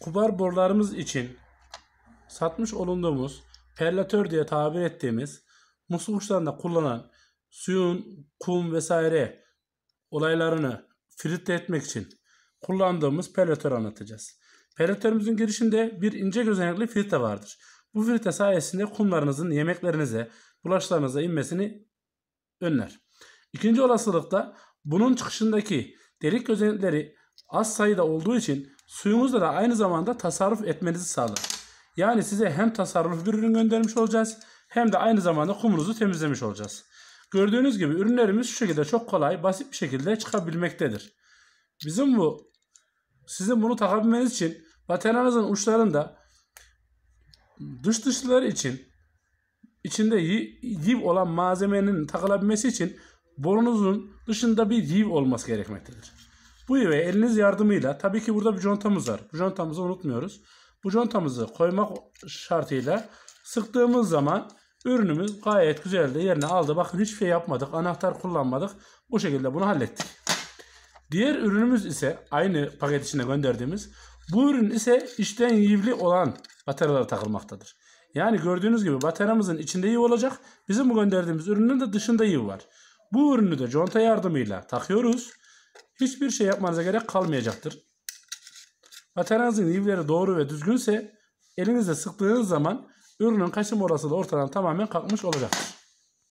kubar borularımız için satmış olunduğumuz perlatör diye tabir ettiğimiz musluk uçlarında kullanan suyun, kum vesaire olaylarını filtre etmek için kullandığımız perlatör anlatacağız. Perlatörümüzün girişinde bir ince gözenekli filtre vardır. Bu filtre sayesinde kumlarınızın yemeklerinize, bulaşlarınıza inmesini önler. İkinci olasılıkta bunun çıkışındaki delik gözenekleri az sayıda olduğu için Suyumuzda da aynı zamanda tasarruf etmenizi sağlar. Yani size hem tasarruf bir ürün göndermiş olacağız hem de aynı zamanda kumunuzu temizlemiş olacağız. Gördüğünüz gibi ürünlerimiz şu şekilde çok kolay, basit bir şekilde çıkabilmektedir. Bizim bu, sizin bunu takabilmeniz için bataryanızın uçlarında dış dışları için içinde yiv olan malzemenin takılabilmesi için borunuzun dışında bir yiv olması gerekmektedir. Bu ve eliniz yardımıyla tabii ki burada bir contamız var. Bu contamızı unutmuyoruz. Bu contamızı koymak şartıyla sıktığımız zaman ürünümüz gayet güzel de yerine aldı. Bakın hiçbir şey yapmadık. Anahtar kullanmadık. Bu şekilde bunu hallettik. Diğer ürünümüz ise aynı paket içinde gönderdiğimiz bu ürün ise içten yivli olan bataryalara takılmaktadır. Yani gördüğünüz gibi bataryamızın içinde yiv olacak. Bizim bu gönderdiğimiz ürünün de dışında yiv var. Bu ürünü de conta yardımıyla takıyoruz. Hiçbir şey yapmanıza gerek kalmayacaktır. Materyanızın ivleri doğru ve düzgünse elinizle sıktığınız zaman ürünün kaçım orası da ortadan tamamen kalkmış olacaktır.